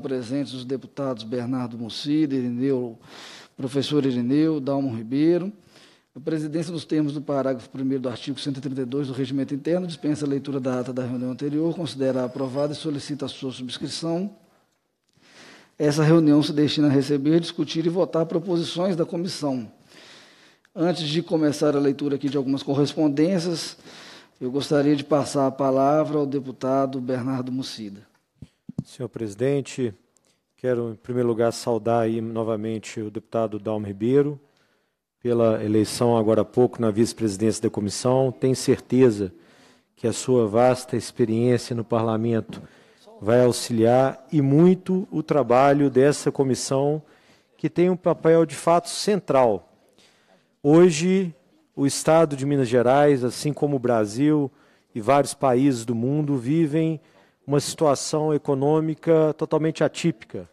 presentes os deputados Bernardo Mucida, Irineu, professor Irineu, Dalmo Ribeiro. A presidência, nos termos do parágrafo 1 do artigo 132 do Regimento Interno, dispensa a leitura da ata da reunião anterior, considera aprovada e solicita a sua subscrição. Essa reunião se destina a receber, discutir e votar proposições da comissão. Antes de começar a leitura aqui de algumas correspondências, eu gostaria de passar a palavra ao deputado Bernardo Mucida. Senhor presidente, quero em primeiro lugar saudar aí novamente o deputado Dalmo Ribeiro pela eleição agora há pouco na vice-presidência da comissão. Tenho certeza que a sua vasta experiência no parlamento vai auxiliar e muito o trabalho dessa comissão que tem um papel de fato central. Hoje, o estado de Minas Gerais, assim como o Brasil e vários países do mundo vivem uma situação econômica totalmente atípica.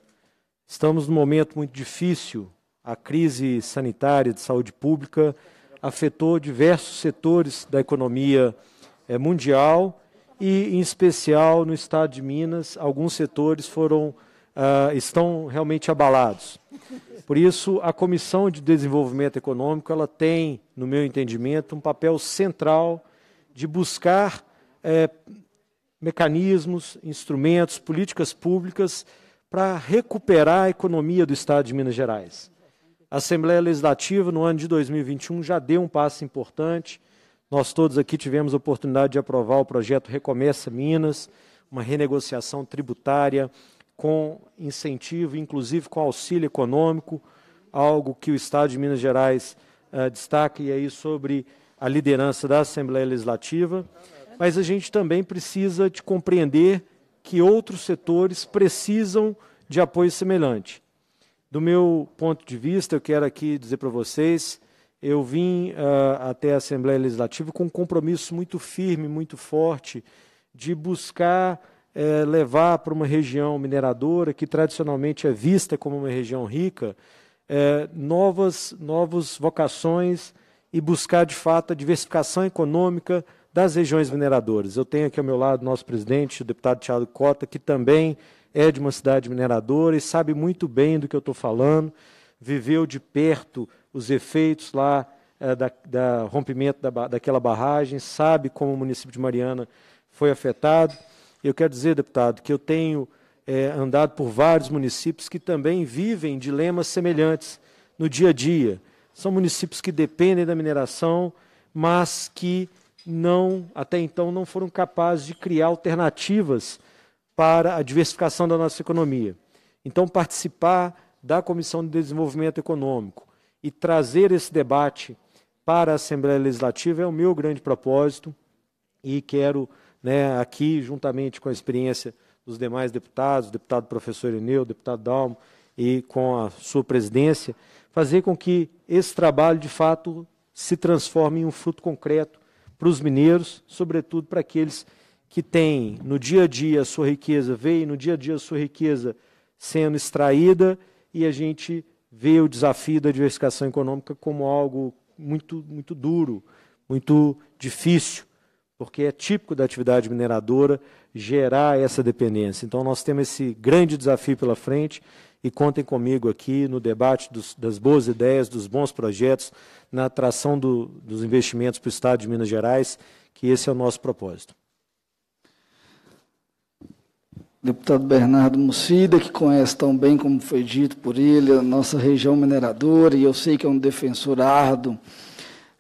Estamos num momento muito difícil. A crise sanitária de saúde pública afetou diversos setores da economia eh, mundial e, em especial, no estado de Minas, alguns setores foram, uh, estão realmente abalados. Por isso, a Comissão de Desenvolvimento Econômico ela tem, no meu entendimento, um papel central de buscar eh, mecanismos, instrumentos, políticas públicas para recuperar a economia do Estado de Minas Gerais. A Assembleia Legislativa, no ano de 2021, já deu um passo importante. Nós todos aqui tivemos a oportunidade de aprovar o projeto Recomeça Minas, uma renegociação tributária com incentivo, inclusive com auxílio econômico, algo que o Estado de Minas Gerais uh, destaca, e aí sobre a liderança da Assembleia Legislativa mas a gente também precisa de compreender que outros setores precisam de apoio semelhante. Do meu ponto de vista, eu quero aqui dizer para vocês, eu vim uh, até a Assembleia Legislativa com um compromisso muito firme, muito forte, de buscar eh, levar para uma região mineradora, que tradicionalmente é vista como uma região rica, eh, novas, novas vocações e buscar, de fato, a diversificação econômica das regiões mineradoras. Eu tenho aqui ao meu lado o nosso presidente, o deputado Tiago Cota, que também é de uma cidade mineradora e sabe muito bem do que eu estou falando, viveu de perto os efeitos lá é, da, da, rompimento da, daquela barragem, sabe como o município de Mariana foi afetado. Eu quero dizer, deputado, que eu tenho é, andado por vários municípios que também vivem dilemas semelhantes no dia a dia. São municípios que dependem da mineração, mas que não, até então, não foram capazes de criar alternativas para a diversificação da nossa economia. Então, participar da Comissão de Desenvolvimento Econômico e trazer esse debate para a Assembleia Legislativa é o meu grande propósito e quero, né, aqui, juntamente com a experiência dos demais deputados, deputado professor Eneu, deputado Dalmo e com a sua presidência, fazer com que esse trabalho, de fato, se transforme em um fruto concreto para os mineiros, sobretudo para aqueles que têm no dia a dia a sua riqueza, veem no dia a dia a sua riqueza sendo extraída e a gente vê o desafio da diversificação econômica como algo muito, muito duro, muito difícil, porque é típico da atividade mineradora gerar essa dependência. Então, nós temos esse grande desafio pela frente e contem comigo aqui no debate dos, das boas ideias, dos bons projetos, na atração do, dos investimentos para o Estado de Minas Gerais, que esse é o nosso propósito. Deputado Bernardo Mucida, que conhece tão bem como foi dito por ele, a nossa região mineradora, e eu sei que é um defensor árduo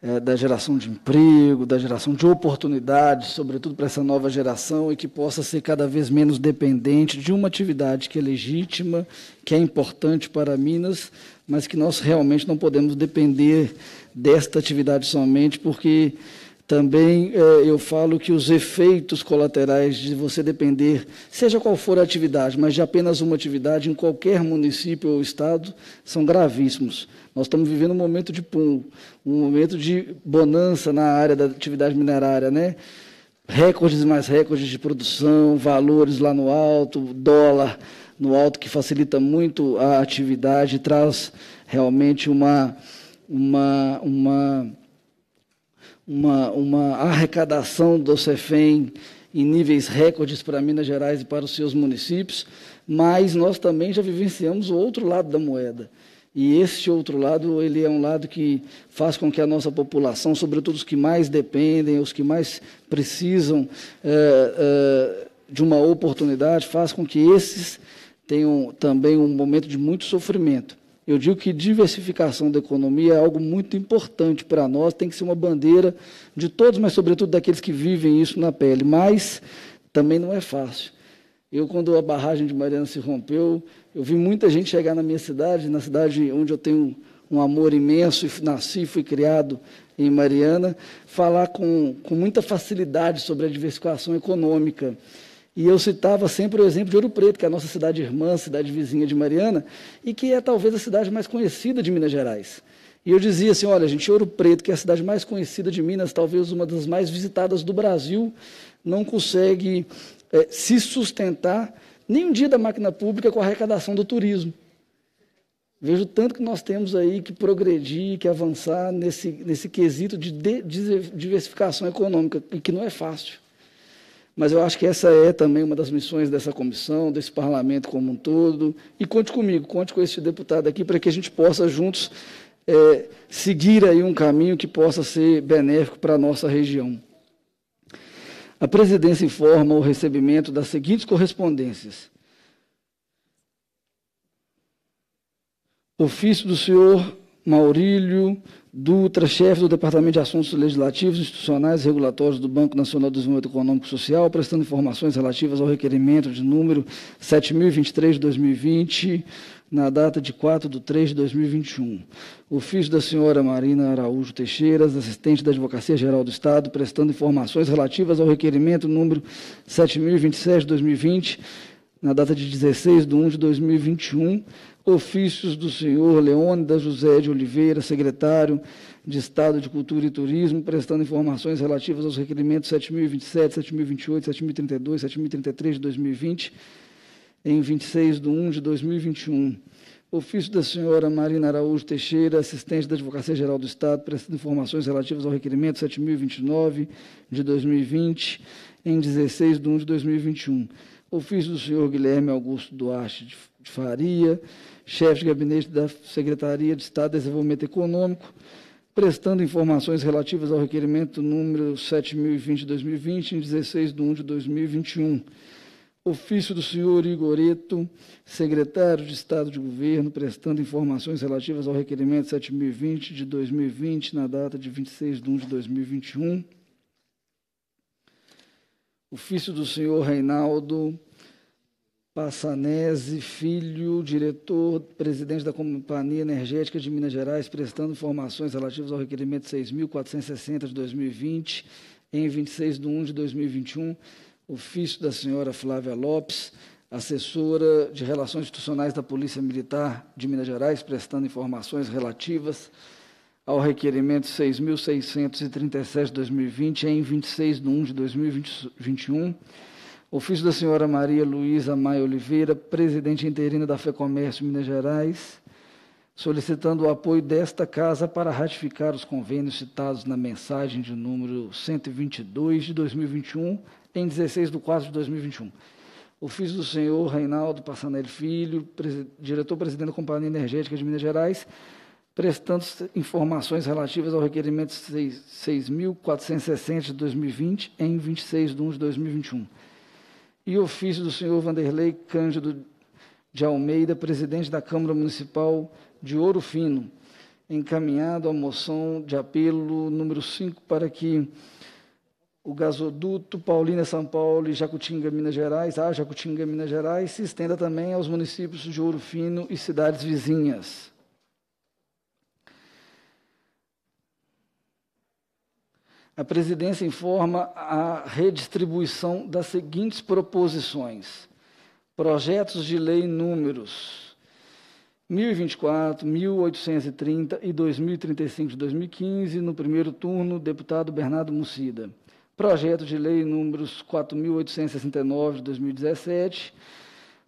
é, da geração de emprego, da geração de oportunidades, sobretudo para essa nova geração, e que possa ser cada vez menos dependente de uma atividade que é legítima, que é importante para Minas, mas que nós realmente não podemos depender desta atividade somente, porque também é, eu falo que os efeitos colaterais de você depender, seja qual for a atividade, mas de apenas uma atividade em qualquer município ou estado, são gravíssimos. Nós estamos vivendo um momento de pum, um momento de bonança na área da atividade minerária, né? Recordes e mais recordes de produção, valores lá no alto, dólar no alto, que facilita muito a atividade, traz realmente uma, uma, uma uma, uma arrecadação do CEFEM em níveis recordes para Minas Gerais e para os seus municípios, mas nós também já vivenciamos o outro lado da moeda. E esse outro lado, ele é um lado que faz com que a nossa população, sobretudo os que mais dependem, os que mais precisam é, é, de uma oportunidade, faz com que esses tenham também um momento de muito sofrimento. Eu digo que diversificação da economia é algo muito importante para nós, tem que ser uma bandeira de todos, mas sobretudo daqueles que vivem isso na pele. Mas também não é fácil. Eu, quando a barragem de Mariana se rompeu, eu vi muita gente chegar na minha cidade, na cidade onde eu tenho um amor imenso, e nasci, fui criado em Mariana, falar com, com muita facilidade sobre a diversificação econômica. E eu citava sempre o exemplo de Ouro Preto, que é a nossa cidade irmã, cidade vizinha de Mariana, e que é talvez a cidade mais conhecida de Minas Gerais. E eu dizia assim: olha, gente, Ouro Preto, que é a cidade mais conhecida de Minas, talvez uma das mais visitadas do Brasil, não consegue é, se sustentar nem um dia da máquina pública com a arrecadação do turismo. Vejo tanto que nós temos aí que progredir, que avançar nesse, nesse quesito de, de diversificação econômica, e que não é fácil. Mas eu acho que essa é também uma das missões dessa comissão, desse parlamento como um todo. E conte comigo, conte com este deputado aqui, para que a gente possa juntos é, seguir aí um caminho que possa ser benéfico para a nossa região. A presidência informa o recebimento das seguintes correspondências. Ofício do senhor Maurílio Dutra, chefe do Departamento de Assuntos Legislativos, Institucionais e Regulatórios do Banco Nacional de Desenvolvimento Econômico e Social, prestando informações relativas ao requerimento de número 7023 de 2020, na data de 4 de 3 de 2021. Ofício da senhora Marina Araújo Teixeiras, assistente da Advocacia Geral do Estado, prestando informações relativas ao requerimento número 7027 de 2020, na data de 16 de 1 de 2021 ofícios do senhor Leônidas José de Oliveira, secretário de Estado de Cultura e Turismo, prestando informações relativas aos requerimentos 7027, 7028, 7032, 7033 de 2020, em 26 de 1 de 2021. Ofício da senhora Marina Araújo Teixeira, assistente da Advocacia Geral do Estado, prestando informações relativas ao requerimento 7029 de 2020, em 16 de 1 de 2021. Ofício do senhor Guilherme Augusto Duarte de Faria, chefe de gabinete da Secretaria de Estado de Desenvolvimento Econômico, prestando informações relativas ao requerimento número 7020-2020, em 16 de 1 de 2021. Ofício do senhor Igoreto, secretário de Estado de Governo, prestando informações relativas ao requerimento 7020 de 2020, na data de 26 de 1 de 2021. Ofício do senhor Reinaldo, Passanese Filho, diretor, presidente da Companhia Energética de Minas Gerais, prestando informações relativas ao requerimento 6.460 de 2020, em 26 de 1 de 2021, ofício da senhora Flávia Lopes, assessora de Relações Institucionais da Polícia Militar de Minas Gerais, prestando informações relativas ao requerimento 6.637 de 2020, em 26 de 1 de 2021 Ofício da senhora Maria Luísa Maia Oliveira, presidente interina da FEComércio Minas Gerais, solicitando o apoio desta casa para ratificar os convênios citados na mensagem de número 122 de 2021, em 16 de 4 de 2021. Ofício do senhor Reinaldo Passanelli Filho, diretor-presidente da Companhia Energética de Minas Gerais, prestando informações relativas ao requerimento 6.460 de 2020 em 26 de 1 de 2021 e ofício do senhor Vanderlei Cândido de Almeida, presidente da Câmara Municipal de Ouro Fino, encaminhado à moção de apelo número 5 para que o gasoduto Paulina São Paulo e Jacutinga Minas Gerais, a ah, Jacutinga Minas Gerais, se estenda também aos municípios de Ouro Fino e cidades vizinhas. a presidência informa a redistribuição das seguintes proposições: projetos de lei números 1024, 1830 e 2035 de 2015, no primeiro turno, deputado Bernardo Mucida. Projeto de lei números 4869 de 2017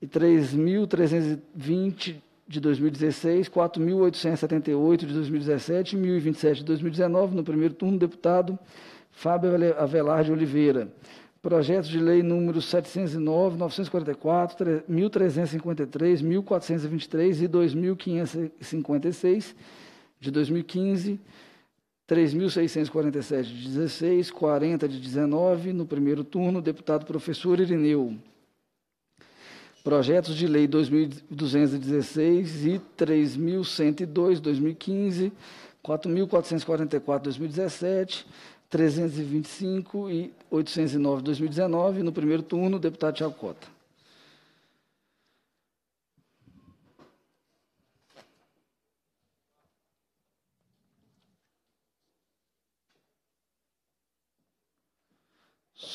e 3.320 de 2016, 4.878 de 2017 e 1.027 de 2019, no primeiro turno, deputado Fábio Avelar de Oliveira. Projetos de lei número 709, 944, 1353, 1423 e 2556 de 2015, 3647 de 16, 40 de 19, no primeiro turno, deputado professor Irineu projetos de lei 2216 e 3102 2015, 4444 2017, 325 e 809 2019, no primeiro turno, deputado Tiago Cota.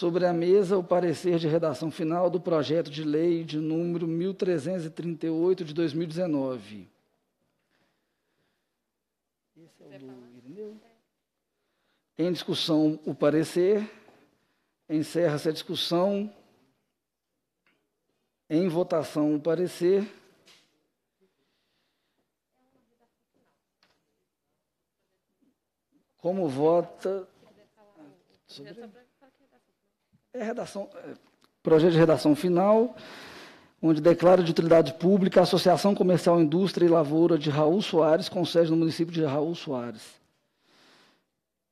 sobre a mesa o parecer de redação final do projeto de lei de número 1338 de 2019. Esse é o do Irineu. Em discussão o parecer, encerra-se a discussão. Em votação o parecer. Como vota sobre... É redação, é, projeto de redação final, onde declara de utilidade pública a Associação Comercial Indústria e Lavoura de Raul Soares, com sede no município de Raul Soares.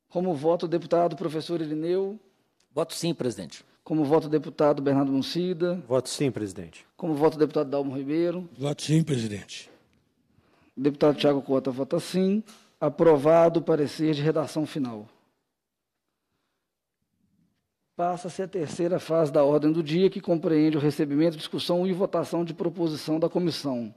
Como voto o deputado professor Irineu? Voto sim, presidente. Como voto o deputado Bernardo Muncida? Voto sim, presidente. Como voto o deputado Dalmo Ribeiro? Voto sim, presidente. Deputado Tiago Cota vota sim. Aprovado o parecer de redação final passa-se a terceira fase da ordem do dia, que compreende o recebimento, discussão e votação de proposição da comissão.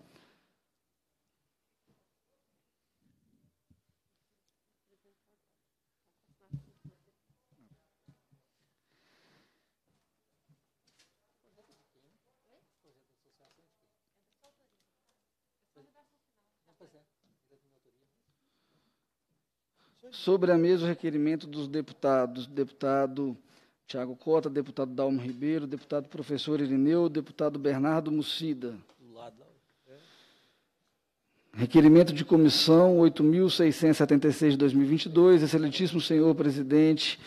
sobre a mesa o requerimento dos deputados, deputado Tiago Cota, deputado Dalmo Ribeiro, deputado professor Irineu, deputado Bernardo Mucida. Requerimento de comissão 8.676 de 2022, excelentíssimo senhor presidente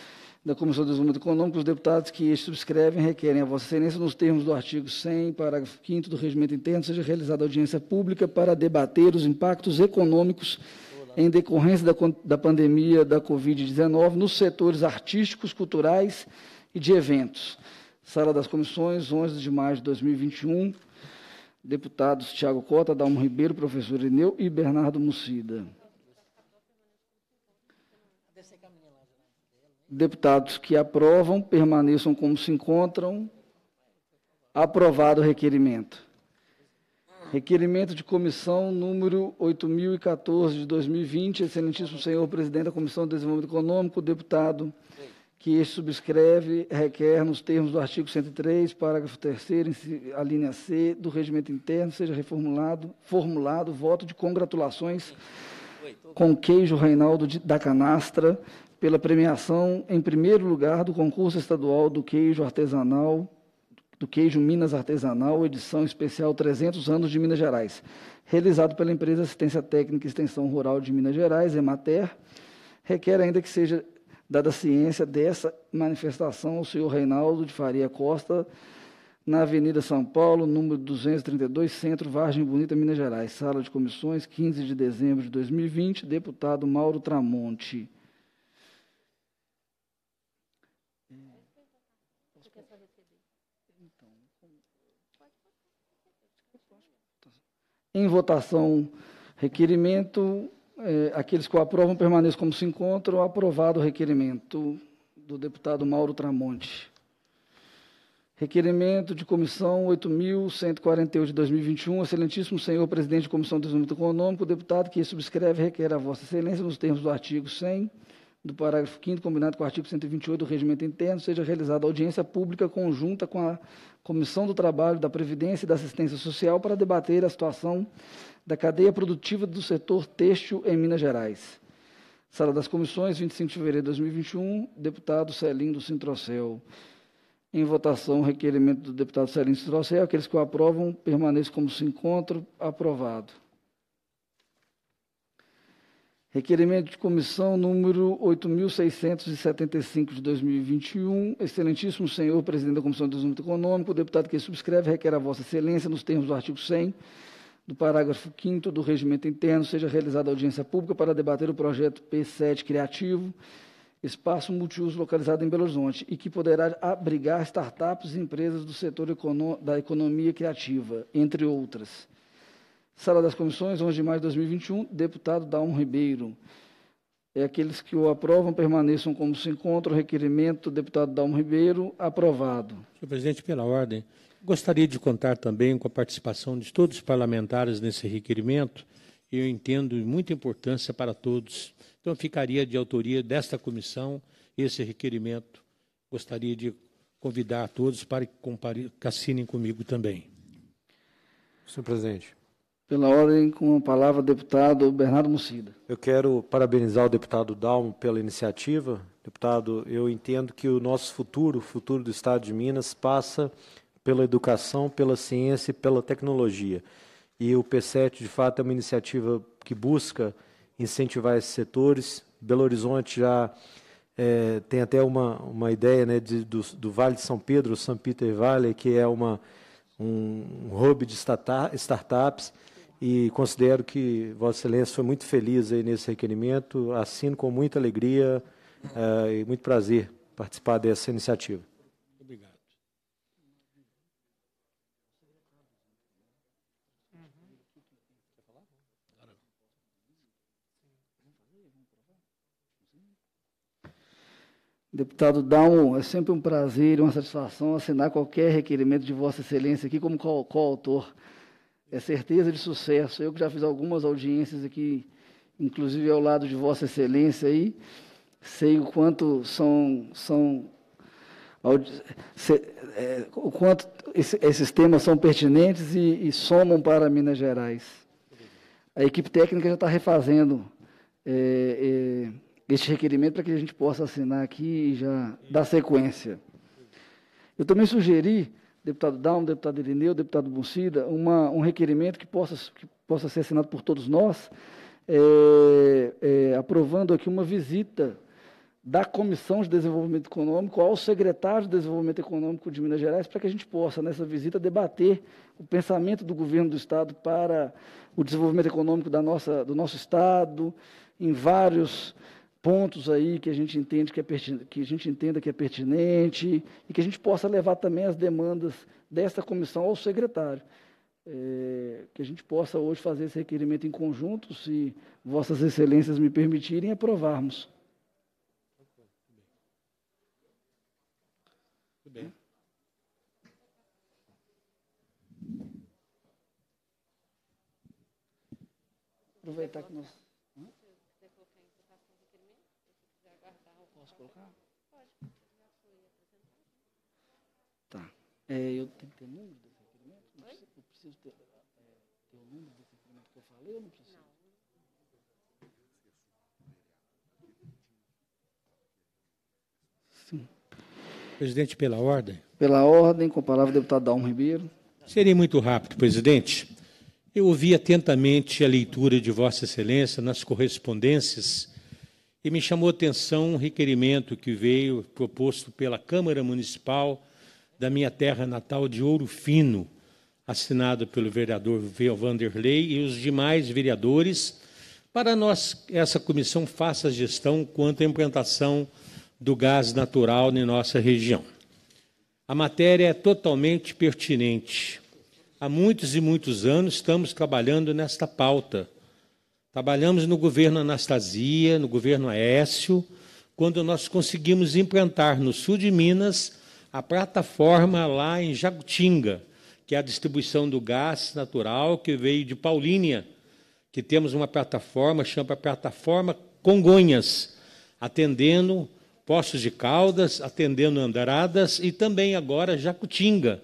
da Comissão de Desenvolvimento Econômico, os deputados que este subscrevem requerem a vossa excelência nos termos do artigo 100, parágrafo 5 do regimento interno, seja realizada audiência pública para debater os impactos econômicos em decorrência da, da pandemia da Covid-19 nos setores artísticos, culturais e de eventos. Sala das Comissões, 11 de maio de 2021. Deputados Tiago Cota, Dalmo Ribeiro, professor Ineu e Bernardo Mucida. Deputados que aprovam, permaneçam como se encontram. Aprovado o requerimento. Requerimento de comissão número 8014 de 2020, excelentíssimo senhor presidente da Comissão de Desenvolvimento Econômico, deputado, que este subscreve, requer nos termos do artigo 103, parágrafo 3 a linha C do regimento interno, seja reformulado, formulado voto de congratulações com queijo Reinaldo de, da Canastra pela premiação em primeiro lugar do concurso estadual do queijo artesanal do Queijo Minas Artesanal, edição especial 300 anos de Minas Gerais, realizado pela empresa Assistência Técnica e Extensão Rural de Minas Gerais, Emater, requer ainda que seja dada ciência dessa manifestação ao senhor Reinaldo de Faria Costa, na Avenida São Paulo, número 232, Centro, Vargem Bonita, Minas Gerais, sala de comissões, 15 de dezembro de 2020, deputado Mauro Tramonte. Em votação, requerimento, é, aqueles que o aprovam permaneçam como se encontram. Aprovado o requerimento do deputado Mauro Tramonte. Requerimento de comissão 8.148 de 2021, excelentíssimo senhor presidente de comissão de desenvolvimento econômico, deputado que subscreve requer a vossa excelência nos termos do artigo 100 do parágrafo 5 combinado com o artigo 128 do Regimento Interno, seja realizada audiência pública conjunta com a Comissão do Trabalho, da Previdência e da Assistência Social para debater a situação da cadeia produtiva do setor têxtil em Minas Gerais. Sala das Comissões, 25 de fevereiro de 2021, deputado Celim do Sintrocel. Em votação, o requerimento do deputado Celim do Sintrocel, aqueles que o aprovam, permaneçam como se encontram, aprovado. Requerimento de comissão número 8.675 de 2021. Excelentíssimo senhor presidente da Comissão de Desenvolvimento Econômico, o deputado que subscreve requer a vossa excelência nos termos do artigo 100 do parágrafo 5 do regimento interno, seja realizada audiência pública para debater o projeto P7 Criativo, espaço multiuso localizado em Belo Horizonte, e que poderá abrigar startups e empresas do setor econo da economia criativa, entre outras. Sala das Comissões, 11 de maio de 2021, deputado Dalmo Ribeiro. É aqueles que o aprovam permaneçam como se encontra o requerimento do deputado Dalmo Ribeiro, aprovado. Senhor presidente, pela ordem, gostaria de contar também com a participação de todos os parlamentares nesse requerimento. Eu entendo de muita importância para todos. Então, ficaria de autoria desta comissão esse requerimento. Gostaria de convidar a todos para que assinem comigo também. Senhor presidente. Pela ordem, com a palavra, deputado Bernardo Mucida. Eu quero parabenizar o deputado Dalmo pela iniciativa. Deputado, eu entendo que o nosso futuro, o futuro do Estado de Minas, passa pela educação, pela ciência e pela tecnologia. E o P7, de fato, é uma iniciativa que busca incentivar esses setores. Belo Horizonte já é, tem até uma, uma ideia né, de, do, do Vale de São Pedro, São Peter Valley, que é uma, um hub de startups e considero que Vossa Excelência foi muito feliz aí nesse requerimento. Assino com muita alegria uh, e muito prazer participar dessa iniciativa. Obrigado. Deputado Dalmo, é sempre um prazer e uma satisfação assinar qualquer requerimento de Vossa Excelência aqui como coautor. Co é certeza de sucesso. Eu que já fiz algumas audiências aqui, inclusive ao lado de Vossa Excelência aí, sei o quanto são, são é, o quanto esses temas são pertinentes e, e somam para Minas Gerais. A equipe técnica já está refazendo é, é, este requerimento para que a gente possa assinar aqui e já dar sequência. Eu também sugeri deputado Down, deputado Irineu, deputado Buncida, uma, um requerimento que possa, que possa ser assinado por todos nós, é, é, aprovando aqui uma visita da Comissão de Desenvolvimento Econômico ao secretário de Desenvolvimento Econômico de Minas Gerais, para que a gente possa, nessa visita, debater o pensamento do governo do Estado para o desenvolvimento econômico da nossa, do nosso Estado, em vários pontos aí que a gente entende que é que a gente entenda que é pertinente e que a gente possa levar também as demandas desta comissão ao secretário. É, que a gente possa hoje fazer esse requerimento em conjunto, se vossas excelências me permitirem aprovarmos. Muito bem. Aproveitar que nós colocar? Tá. É, eu tenho que ter número desse requerimento? Não preciso, eu preciso ter, é, ter o número desse requerimento que eu falei ou não preciso? Não. Presidente, pela ordem. Pela ordem, com a palavra o deputado Dalmo Ribeiro. Serei muito rápido, presidente. Eu ouvi atentamente a leitura de Vossa Excelência nas correspondências e me chamou a atenção um requerimento que veio proposto pela Câmara Municipal da minha terra natal de Ouro Fino, assinado pelo vereador Vanderlei e os demais vereadores, para nós essa comissão faça gestão quanto à implantação do gás natural em nossa região. A matéria é totalmente pertinente. Há muitos e muitos anos estamos trabalhando nesta pauta Trabalhamos no governo Anastasia, no governo Aécio, quando nós conseguimos implantar no sul de Minas a plataforma lá em Jacutinga, que é a distribuição do gás natural que veio de Paulínia, que temos uma plataforma, chama Plataforma Congonhas, atendendo Poços de Caldas, atendendo Andaradas e também agora Jacutinga,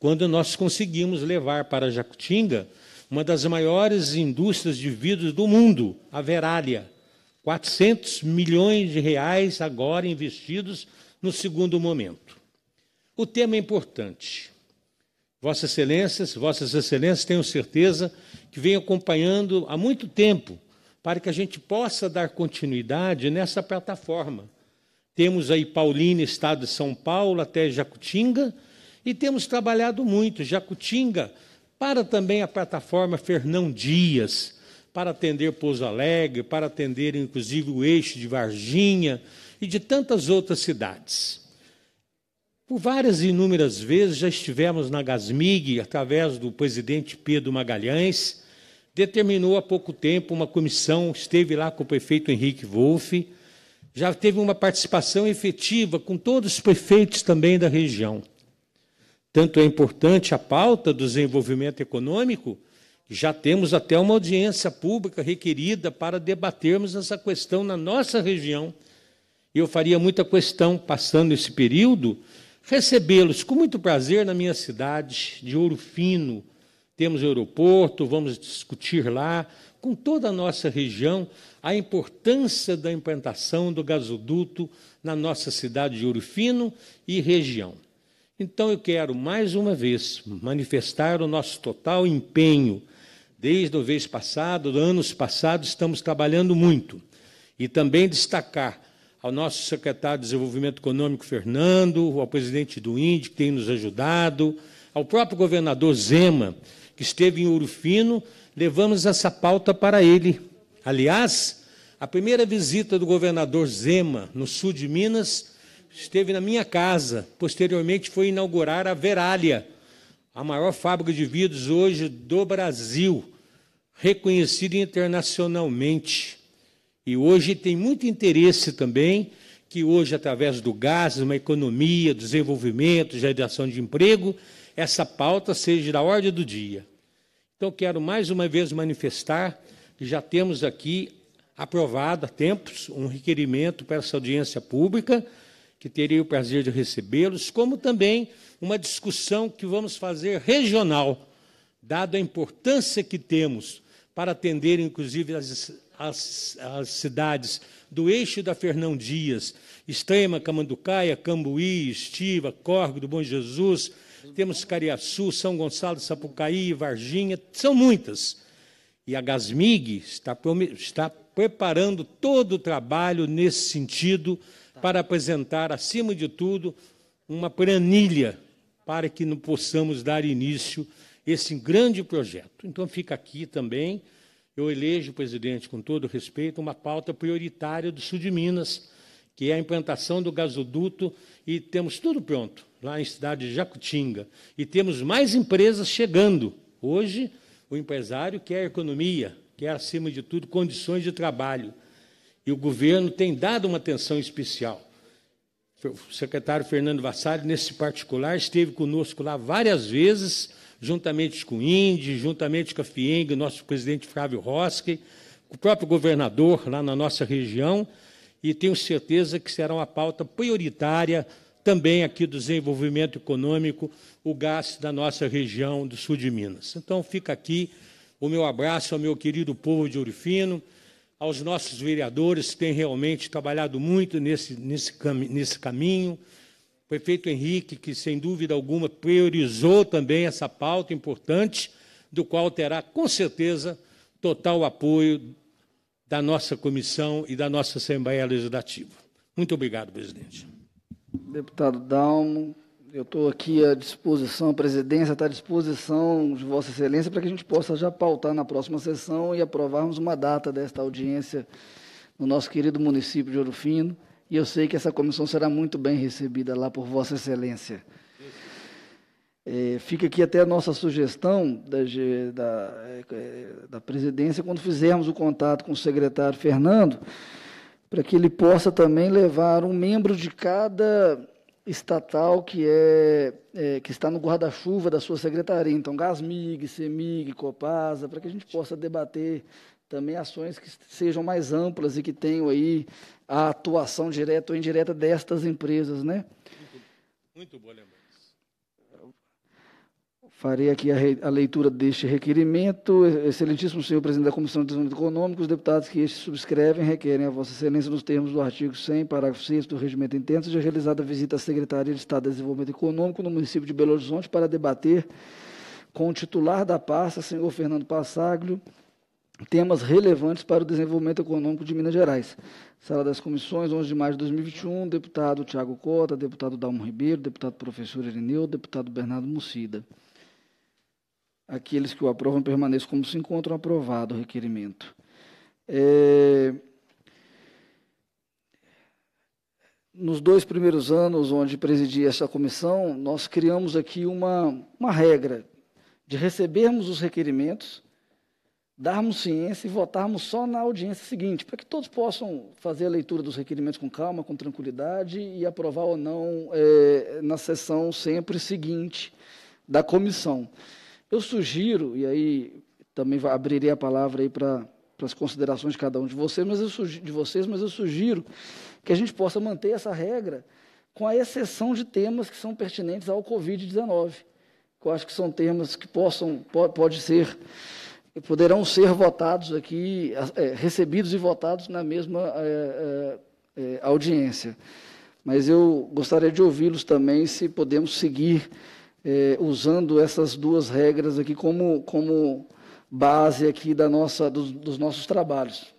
quando nós conseguimos levar para Jacutinga uma das maiores indústrias de vidros do mundo, a Verália. 400 milhões de reais agora investidos no segundo momento. O tema é importante. Vossas Excelências, Vossas Excelências, tenho certeza que vem acompanhando há muito tempo para que a gente possa dar continuidade nessa plataforma. Temos aí Paulina, Estado de São Paulo, até Jacutinga, e temos trabalhado muito. Jacutinga, para também a plataforma Fernão Dias, para atender Pouso Alegre, para atender inclusive o eixo de Varginha e de tantas outras cidades. Por várias e inúmeras vezes já estivemos na Gasmig, através do presidente Pedro Magalhães, determinou há pouco tempo uma comissão, esteve lá com o prefeito Henrique Wolff, já teve uma participação efetiva com todos os prefeitos também da região. Tanto é importante a pauta do desenvolvimento econômico, já temos até uma audiência pública requerida para debatermos essa questão na nossa região. eu faria muita questão, passando esse período, recebê-los com muito prazer na minha cidade de Ouro Fino. Temos aeroporto, vamos discutir lá, com toda a nossa região, a importância da implantação do gasoduto na nossa cidade de Ouro Fino e região. Então eu quero mais uma vez manifestar o nosso total empenho. Desde mês passado, do anos passados, estamos trabalhando muito. E também destacar ao nosso secretário de Desenvolvimento Econômico, Fernando, ao presidente do INDI, que tem nos ajudado, ao próprio governador Zema, que esteve em Ouro Fino, levamos essa pauta para ele. Aliás, a primeira visita do governador Zema no sul de Minas esteve na minha casa. Posteriormente foi inaugurar a Verália, a maior fábrica de vidros hoje do Brasil, reconhecida internacionalmente. E hoje tem muito interesse também que hoje através do gás, uma economia, desenvolvimento, geração de emprego, essa pauta seja da ordem do dia. Então quero mais uma vez manifestar que já temos aqui aprovado há tempos um requerimento para essa audiência pública que terei o prazer de recebê-los, como também uma discussão que vamos fazer regional, dado a importância que temos para atender, inclusive, as, as, as cidades do eixo da Fernão Dias, Extrema, Camanducaia, Cambuí, Estiva, Corgo do Bom Jesus, temos Cariaçu, São Gonçalo, Sapucaí, Varginha, são muitas. E a Gasmig está, está preparando todo o trabalho nesse sentido, Tá. para apresentar, acima de tudo, uma planilha para que não possamos dar início a esse grande projeto. Então, fica aqui também, eu elejo, presidente, com todo respeito, uma pauta prioritária do sul de Minas, que é a implantação do gasoduto, e temos tudo pronto, lá em cidade de Jacutinga. E temos mais empresas chegando. Hoje, o empresário quer economia, quer, acima de tudo, condições de trabalho e o governo tem dado uma atenção especial. O secretário Fernando Vassari, nesse particular, esteve conosco lá várias vezes, juntamente com o INDE, juntamente com a FIENG, nosso presidente Flávio Rosque, o próprio governador lá na nossa região, e tenho certeza que será uma pauta prioritária também aqui do desenvolvimento econômico, o gás da nossa região do sul de Minas. Então, fica aqui o meu abraço ao meu querido povo de Ouro Fino, aos nossos vereadores que têm realmente trabalhado muito nesse, nesse, nesse caminho. O prefeito Henrique, que sem dúvida alguma priorizou também essa pauta importante, do qual terá com certeza total apoio da nossa comissão e da nossa Assembleia Legislativa. Muito obrigado, presidente. Deputado Dalmo. Eu estou aqui à disposição, a presidência está à disposição de Vossa Excelência para que a gente possa já pautar na próxima sessão e aprovarmos uma data desta audiência no nosso querido município de Orofino. E eu sei que essa comissão será muito bem recebida lá por Vossa Excelência. É, fica aqui até a nossa sugestão da, da, é, da presidência, quando fizermos o contato com o secretário Fernando, para que ele possa também levar um membro de cada estatal que, é, é, que está no guarda-chuva da sua secretaria. Então, Gasmig, Semig, Copasa, para que a gente possa debater também ações que sejam mais amplas e que tenham aí a atuação direta ou indireta destas empresas, né? Muito, muito boa lembrança. Farei aqui a, re, a, leitura deste requerimento. Excelentíssimo senhor presidente da Comissão de Desenvolvimento Econômico, os deputados que este subscrevem requerem a Vossa Excelência, nos termos do artigo 100, parágrafo 6 do Regimento Intenso, de realizada a visita à Secretaria de Estado de Desenvolvimento Econômico no município de Belo Horizonte para debater com o titular da pasta, senhor Fernando Passaglio, temas relevantes para o desenvolvimento econômico de Minas Gerais. Sala das Comissões, 11 de maio de 2021, deputado Tiago Cota, deputado Dalmo Ribeiro, deputado professor Irineu, deputado Bernardo Mucida aqueles que o aprovam permaneçam como se encontram aprovado o requerimento. É... Nos dois primeiros anos onde presidi essa comissão, nós criamos aqui uma, uma regra de recebermos os requerimentos, darmos ciência e votarmos só na audiência seguinte, para que todos possam fazer a leitura dos requerimentos com calma, com tranquilidade e aprovar ou não é, na sessão sempre seguinte da comissão. Eu sugiro, e aí também abrirei a palavra aí para as considerações de cada um de vocês, mas eu sugiro, de vocês, mas eu sugiro que a gente possa manter essa regra com a exceção de temas que são pertinentes ao Covid-19. Eu acho que são temas que possam, pode ser, poderão ser votados aqui, é, recebidos e votados na mesma é, é, é, audiência. Mas eu gostaria de ouvi-los também se podemos seguir é, usando essas duas regras aqui como, como base aqui da nossa, dos, dos nossos trabalhos.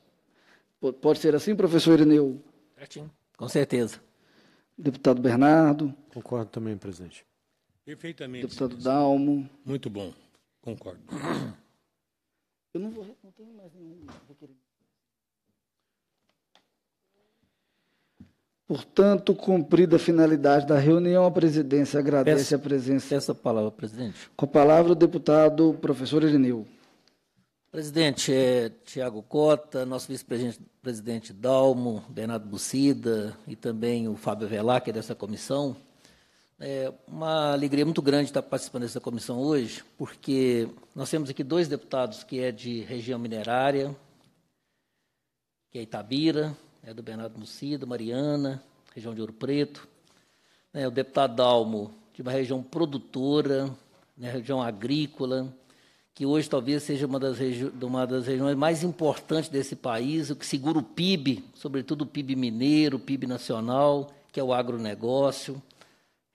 Pode ser assim, professor Irineu? Certinho, com certeza. Deputado Bernardo. Concordo também, presidente. Perfeitamente. Deputado presidente. Dalmo. Muito bom, concordo. Eu não, vou, não tenho mais nenhum. Portanto, cumprida a finalidade da reunião, a presidência agradece peço, a presença. Essa palavra, presidente. Com a palavra, o deputado professor Irineu. Presidente é, Tiago Cota, nosso vice-presidente Dalmo, Bernardo Bucida e também o Fábio Velá, que é dessa comissão. É uma alegria muito grande estar participando dessa comissão hoje, porque nós temos aqui dois deputados que é de região minerária, que é Itabira, né, do Bernardo Mucida, Mariana, região de Ouro Preto. Né, o deputado Dalmo, de uma região produtora, né, região agrícola, que hoje talvez seja uma das, uma das regiões mais importantes desse país, o que segura o PIB, sobretudo o PIB mineiro, o PIB nacional, que é o agronegócio,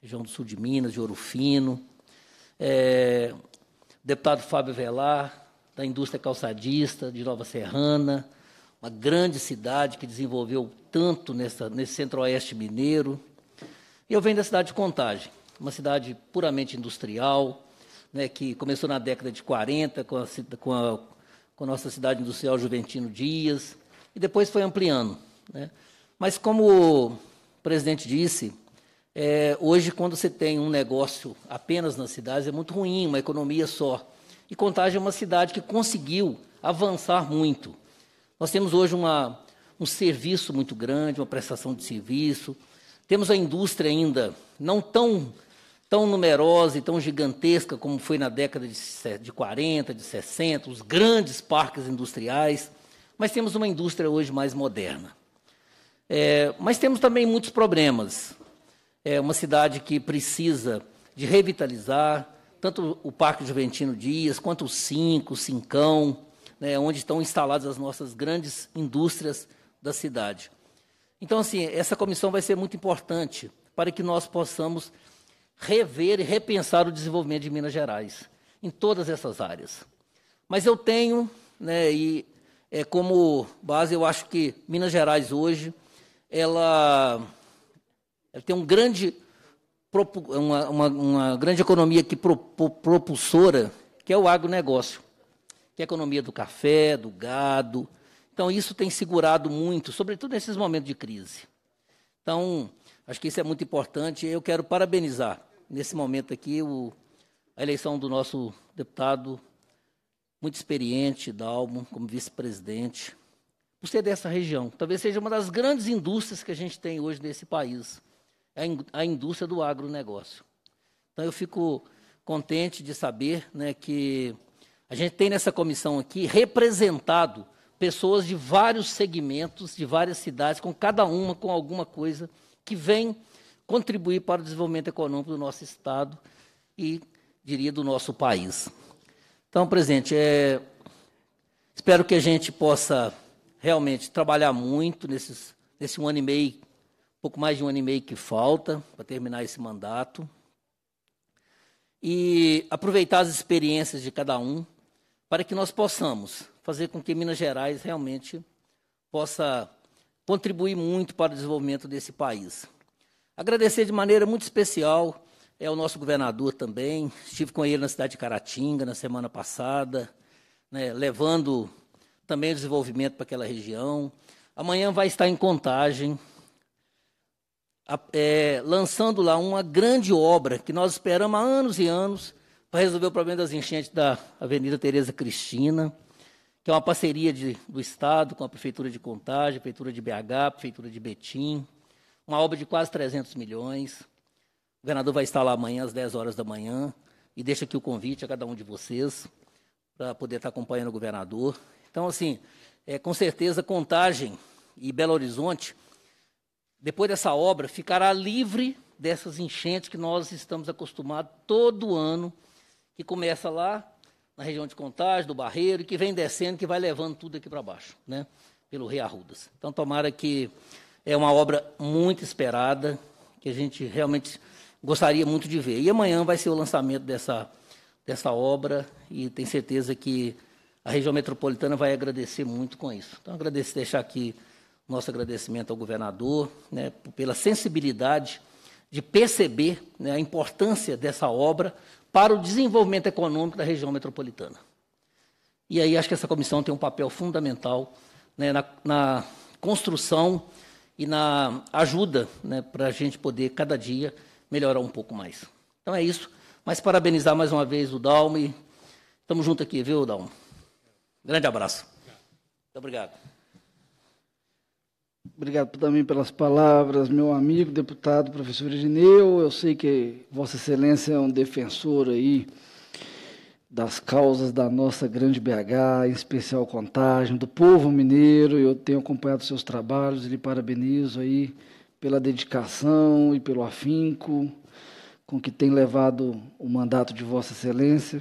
região do sul de Minas, de Ouro Fino. É, deputado Fábio Velar, da indústria calçadista de Nova Serrana, uma grande cidade que desenvolveu tanto nessa, nesse centro-oeste mineiro. E eu venho da cidade de Contagem, uma cidade puramente industrial, né, que começou na década de 40 com a, com a, com a nossa cidade industrial Juventino Dias, e depois foi ampliando. Né? Mas, como o presidente disse, é, hoje, quando você tem um negócio apenas nas cidades, é muito ruim, uma economia só. E Contagem é uma cidade que conseguiu avançar muito. Nós temos hoje uma, um serviço muito grande, uma prestação de serviço. Temos a indústria ainda não tão, tão numerosa e tão gigantesca como foi na década de, de 40, de 60, os grandes parques industriais, mas temos uma indústria hoje mais moderna. É, mas temos também muitos problemas. É uma cidade que precisa de revitalizar tanto o Parque Juventino Dias, quanto o Cinco, o Cincão, né, onde estão instaladas as nossas grandes indústrias da cidade. Então, assim, essa comissão vai ser muito importante para que nós possamos rever e repensar o desenvolvimento de Minas Gerais em todas essas áreas. Mas eu tenho, né, e é, como base, eu acho que Minas Gerais hoje ela, ela tem um grande uma, uma, uma grande economia que pro, pro, propulsora, que é o agronegócio que é a economia do café, do gado. Então, isso tem segurado muito, sobretudo nesses momentos de crise. Então, acho que isso é muito importante. Eu quero parabenizar, nesse momento aqui, o, a eleição do nosso deputado, muito experiente, Dalmo, como vice-presidente, por ser dessa região. Talvez seja uma das grandes indústrias que a gente tem hoje nesse país, a indústria do agronegócio. Então, eu fico contente de saber né, que a gente tem nessa comissão aqui representado pessoas de vários segmentos, de várias cidades, com cada uma com alguma coisa que vem contribuir para o desenvolvimento econômico do nosso Estado e, diria, do nosso país. Então, presidente, é, espero que a gente possa realmente trabalhar muito nesses, nesse um ano e meio, pouco mais de um ano e meio que falta para terminar esse mandato. E aproveitar as experiências de cada um para que nós possamos fazer com que Minas Gerais realmente possa contribuir muito para o desenvolvimento desse país. Agradecer de maneira muito especial é o nosso governador também. Estive com ele na cidade de Caratinga na semana passada, né, levando também o desenvolvimento para aquela região. Amanhã vai estar em Contagem, é, lançando lá uma grande obra que nós esperamos há anos e anos, para resolver o problema das enchentes da Avenida Tereza Cristina, que é uma parceria de, do Estado com a Prefeitura de Contagem, Prefeitura de BH, Prefeitura de Betim, uma obra de quase 300 milhões. O governador vai estar lá amanhã, às 10 horas da manhã, e deixa aqui o convite a cada um de vocês para poder estar acompanhando o governador. Então, assim, é, com certeza, Contagem e Belo Horizonte, depois dessa obra, ficará livre dessas enchentes que nós estamos acostumados todo ano que começa lá, na região de Contagem, do Barreiro, e que vem descendo, que vai levando tudo aqui para baixo, né? pelo Rio Arrudas. Então, tomara que é uma obra muito esperada, que a gente realmente gostaria muito de ver. E amanhã vai ser o lançamento dessa, dessa obra, e tenho certeza que a região metropolitana vai agradecer muito com isso. Então, agradeço, deixar aqui nosso agradecimento ao governador né, pela sensibilidade de perceber né, a importância dessa obra para o desenvolvimento econômico da região metropolitana. E aí acho que essa comissão tem um papel fundamental né, na, na, construção e na ajuda né, para a gente poder, cada dia, melhorar um pouco mais. Então é isso. Mas parabenizar mais uma vez o Dalme. e estamos juntos aqui, viu, Dalme? Grande abraço. Muito obrigado. Obrigado também pelas palavras, meu amigo, deputado, professor Irineu. Eu sei que Vossa Excelência é um defensor aí das causas da nossa grande BH, em especial contagem, do povo mineiro. Eu tenho acompanhado seus trabalhos e lhe parabenizo aí pela dedicação e pelo afinco com que tem levado o mandato de Vossa Excelência.